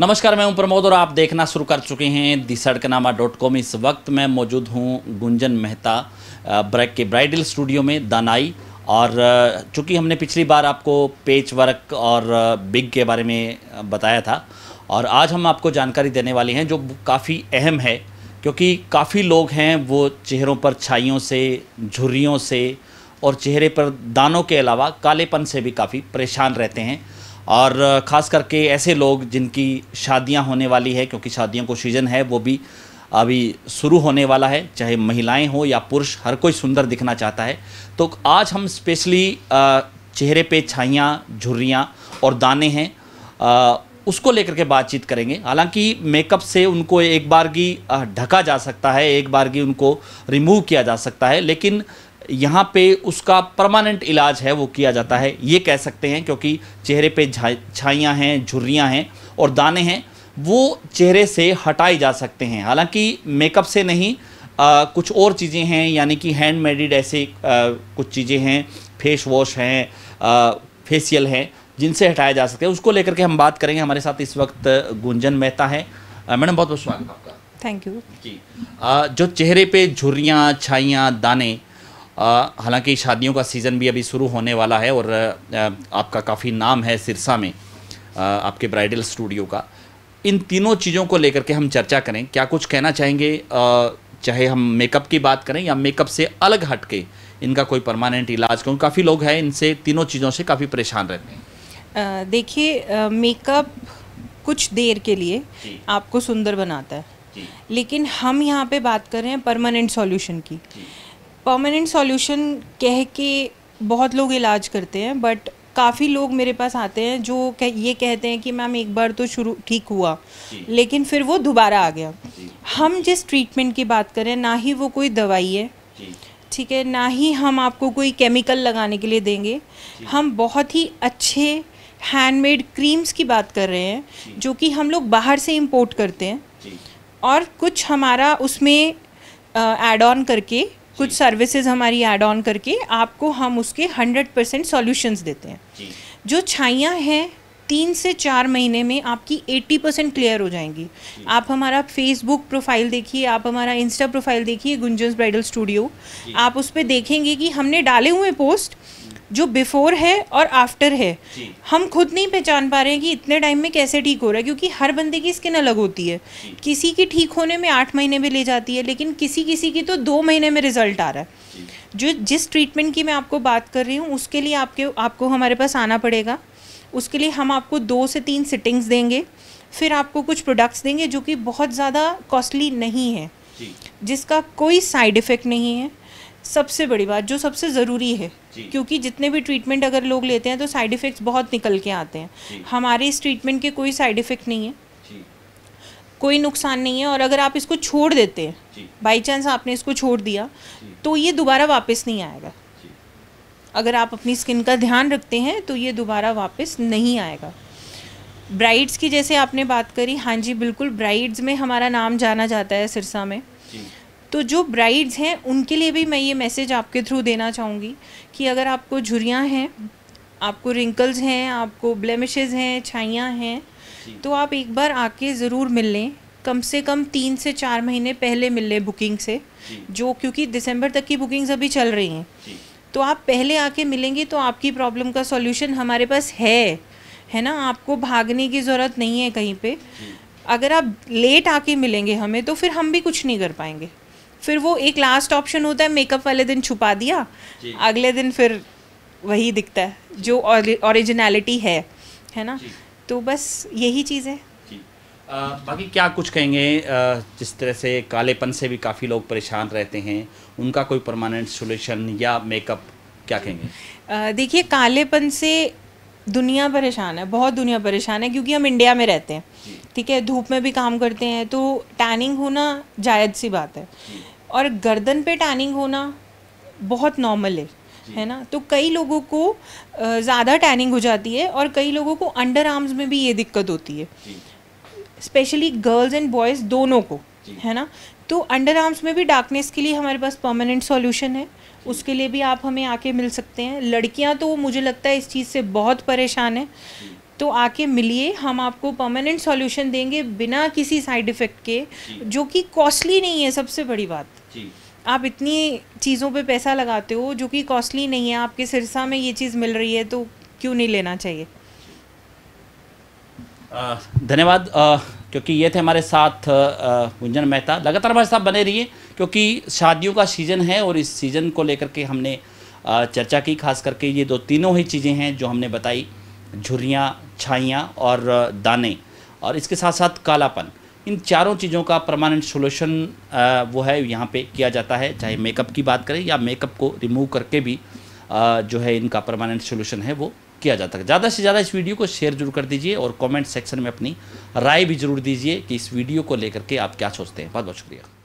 नमस्कार मैं हूं प्रमोद और आप देखना शुरू कर चुके हैं दी सड़कनामा डॉट कॉम इस वक्त मैं मौजूद हूं गुंजन मेहता ब्रैक के ब्राइडल स्टूडियो में दानाई और चूंकि हमने पिछली बार आपको पेच वर्क और बिग के बारे में बताया था और आज हम आपको जानकारी देने वाले हैं जो काफ़ी अहम है क्योंकि काफ़ी लोग हैं वो चेहरों पर छाइयों से झुर्रियों से और चेहरे पर दानों के अलावा कालेपन से भी काफ़ी परेशान रहते हैं और ख़ास करके ऐसे लोग जिनकी शादियां होने वाली है क्योंकि शादियों को सीज़न है वो भी अभी शुरू होने वाला है चाहे महिलाएं हो या पुरुष हर कोई सुंदर दिखना चाहता है तो आज हम स्पेशली चेहरे पे छाइयाँ झुर्रियाँ और दाने हैं उसको लेकर के बातचीत करेंगे हालांकि मेकअप से उनको एक बार की ढका जा सकता है एक बार की उनको रिमूव किया जा सकता है लेकिन यहाँ पे उसका परमानेंट इलाज है वो किया जाता है ये कह सकते हैं क्योंकि चेहरे पे छाइयाँ हैं झुर्रियाँ हैं और दाने हैं वो चेहरे से हटाए जा सकते हैं हालांकि मेकअप से नहीं आ, कुछ और चीज़ें हैं यानी कि हैंड मेडिड ऐसे आ, कुछ चीज़ें हैं फेस वॉश हैं फेसियल हैं जिनसे हटाया जा सकते हैं उसको लेकर के हम बात करेंगे हमारे साथ इस वक्त गुंजन मेहता है मैडम बहुत बहुत स्वागत आपका थैंक यू जी जो चेहरे पे झुर्रियाँ छाइयाँ दाने हालांकि शादियों का सीज़न भी अभी शुरू होने वाला है और आपका काफ़ी नाम है सिरसा में आपके ब्राइडल स्टूडियो का इन तीनों चीज़ों को लेकर के हम चर्चा करें क्या कुछ कहना चाहेंगे चाहे हम मेकअप की बात करें या मेकअप से अलग हट के इनका कोई परमानेंट इलाज क्योंकि काफ़ी लोग हैं इनसे तीनों चीज़ों से काफ़ी परेशान रहते हैं देखिए मेकअप कुछ देर के लिए आपको सुंदर बनाता है लेकिन हम यहाँ पे बात कर रहे हैं परमानेंट सॉल्यूशन की परमानेंट सॉल्यूशन कह के बहुत लोग इलाज करते हैं बट काफ़ी लोग मेरे पास आते हैं जो कह, ये कहते हैं कि मैम एक बार तो शुरू ठीक हुआ लेकिन फिर वो दोबारा आ गया हम जिस ट्रीटमेंट की बात करें ना ही वो कोई दवाई है ठीक है ना ही हम आपको कोई केमिकल लगाने के लिए देंगे हम बहुत ही अच्छे हैंडमेड क्रीम्स की बात कर रहे हैं जो कि हम लोग बाहर से इम्पोर्ट करते हैं और कुछ हमारा उसमें एड ऑन करके कुछ सर्विसेज हमारी एड ऑन करके आपको हम उसके हंड्रेड परसेंट सोल्यूशंस देते हैं जो छाइयाँ हैं तीन से चार महीने में आपकी एट्टी परसेंट क्लियर हो जाएंगी आप हमारा फेसबुक प्रोफाइल देखिए आप हमारा इंस्टा प्रोफाइल देखिए गुंजन ब्राइडल स्टूडियो आप उस पर देखेंगे कि हमने डाले हुए पोस्ट जो बिफोर है और आफ्टर है हम खुद नहीं पहचान पा रहे हैं कि इतने टाइम में कैसे ठीक हो रहा है क्योंकि हर बंदे की स्किन अलग होती है किसी की ठीक होने में आठ महीने भी ले जाती है लेकिन किसी किसी की तो दो महीने में रिजल्ट आ रहा है जो जिस ट्रीटमेंट की मैं आपको बात कर रही हूँ उसके लिए आपके आपको हमारे पास आना पड़ेगा उसके लिए हम आपको दो से तीन सिटिंग्स देंगे फिर आपको कुछ प्रोडक्ट्स देंगे जो कि बहुत ज़्यादा कॉस्टली नहीं है जिसका कोई साइड इफ़ेक्ट नहीं है सबसे बड़ी बात जो सबसे ज़रूरी है क्योंकि जितने भी ट्रीटमेंट अगर लोग लेते हैं तो साइड इफ़ेक्ट्स बहुत निकल के आते हैं हमारे इस ट्रीटमेंट के कोई साइड इफ़ेक्ट नहीं है कोई नुकसान नहीं है और अगर आप इसको छोड़ देते हैं बाई चांस आपने इसको छोड़ दिया तो ये दोबारा वापस नहीं आएगा अगर आप अपनी स्किन का ध्यान रखते हैं तो ये दोबारा वापस नहीं आएगा ब्राइड्स की जैसे आपने बात करी हाँ जी बिल्कुल ब्राइड्स में हमारा नाम जाना जाता है सिरसा में तो जो ब्राइड्स हैं उनके लिए भी मैं ये मैसेज आपके थ्रू देना चाहूँगी कि अगर आपको झुरियाँ हैं आपको रिंकल्स हैं आपको ब्लेमिशेज हैं छाइयाँ हैं तो आप एक बार आके ज़रूर मिल लें कम से कम तीन से चार महीने पहले मिल लें बुकिंग से जो क्योंकि दिसंबर तक की बुकिंग्स अभी चल रही हैं तो आप पहले आके मिलेंगे तो आपकी प्रॉब्लम का सॉल्यूशन हमारे पास है है ना आपको भागने की ज़रूरत नहीं है कहीं पे अगर आप लेट आके मिलेंगे हमें तो फिर हम भी कुछ नहीं कर पाएंगे फिर वो एक लास्ट ऑप्शन होता है मेकअप वाले दिन छुपा दिया अगले दिन फिर वही दिखता है जो ओरिजिनलिटी है है ना तो बस यही चीज़ है आ, बाकी क्या कुछ कहेंगे आ, जिस तरह से कालेपन से भी काफ़ी लोग परेशान रहते हैं उनका कोई परमानेंट सोल्यूशन या मेकअप क्या कहेंगे देखिए कालेपन से दुनिया परेशान है बहुत दुनिया परेशान है क्योंकि हम इंडिया में रहते हैं ठीक है धूप में भी काम करते हैं तो टैनिंग होना जायज़ सी बात है और गर्दन पे टैनिंग होना बहुत नॉर्मल है है ना तो कई लोगों को ज़्यादा टैनिंग हो जाती है और कई लोगों को अंडर आर्म्स में भी ये दिक्कत होती है स्पेशली गर्ल्स एंड बॉयज़ दोनों को है ना तो अंडर आर्म्स में भी डार्कनेस के लिए हमारे पास परमानेंट सॉल्यूशन है उसके लिए भी आप हमें आके मिल सकते हैं लड़कियां तो मुझे लगता है इस चीज़ से बहुत परेशान है तो आके मिलिए हम आपको परमानेंट सॉल्यूशन देंगे बिना किसी साइड इफ़ेक्ट के जो कि कॉस्टली नहीं है सबसे बड़ी बात जी आप इतनी चीज़ों पे पैसा लगाते हो जो कि कॉस्टली नहीं है आपके सिरसा में ये चीज़ मिल रही है तो क्यों नहीं लेना चाहिए धन्यवाद क्योंकि ये थे हमारे साथ गुंजन मेहता लगातार हमारे साथ बने रहिए क्योंकि शादियों का सीज़न है और इस सीज़न को लेकर के हमने आ, चर्चा की खास करके ये दो तीनों ही चीज़ें हैं जो हमने बताई झुरियाँ छाइयाँ और दाने और इसके साथ साथ कालापन इन चारों चीज़ों का परमानेंट सोल्यूशन वो है यहाँ पे किया जाता है चाहे मेकअप की बात करें या मेकअप को रिमूव करके भी आ, जो है इनका परमानेंट सोल्यूशन है वो किया जाता है ज़्यादा से ज़्यादा इस वीडियो को शेयर जरूर कर दीजिए और कमेंट सेक्शन में अपनी राय भी जरूर दीजिए कि इस वीडियो को लेकर के आप क्या सोचते हैं बहुत बहुत शुक्रिया